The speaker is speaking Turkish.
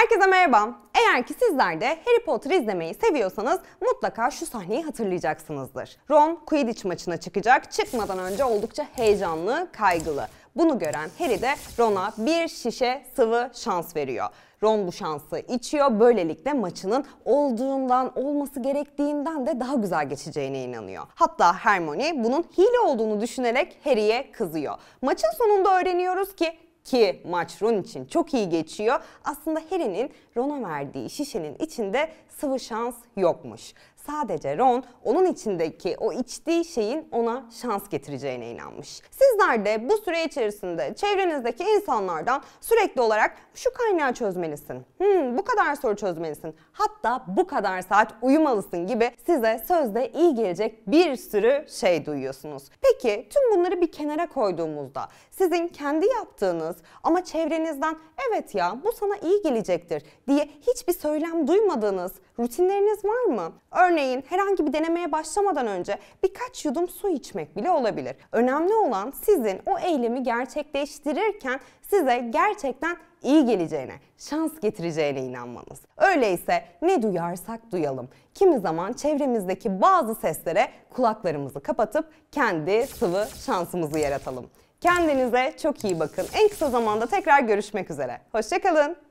Herkese merhaba. Eğer ki sizler de Harry Potter izlemeyi seviyorsanız mutlaka şu sahneyi hatırlayacaksınızdır. Ron Quidditch maçına çıkacak. Çıkmadan önce oldukça heyecanlı, kaygılı. Bunu gören Harry de Ron'a bir şişe sıvı şans veriyor. Ron bu şansı içiyor. Böylelikle maçının olduğundan, olması gerektiğinden de daha güzel geçeceğine inanıyor. Hatta Hermione bunun hile olduğunu düşünerek Harry'e kızıyor. Maçın sonunda öğreniyoruz ki ki maç Ron için çok iyi geçiyor. Aslında Harry'nin Ron'a verdiği şişenin içinde sıvı şans yokmuş. Sadece Ron onun içindeki o içtiği şeyin ona şans getireceğine inanmış. Siz Sizler de bu süre içerisinde çevrenizdeki insanlardan sürekli olarak şu kaynağı çözmelisin. Hmm, bu kadar soru çözmelisin. Hatta bu kadar saat uyumalısın gibi size sözde iyi gelecek bir sürü şey duyuyorsunuz. Peki tüm bunları bir kenara koyduğumuzda sizin kendi yaptığınız ama çevrenizden evet ya bu sana iyi gelecektir diye hiçbir söylem duymadığınız rutinleriniz var mı? Örneğin herhangi bir denemeye başlamadan önce birkaç yudum su içmek bile olabilir. Önemli olan sizin o eylemi gerçekleştirirken size gerçekten iyi geleceğine, şans getireceğine inanmanız. Öyleyse ne duyarsak duyalım. Kimi zaman çevremizdeki bazı seslere kulaklarımızı kapatıp kendi sıvı şansımızı yaratalım. Kendinize çok iyi bakın. En kısa zamanda tekrar görüşmek üzere. Hoşçakalın.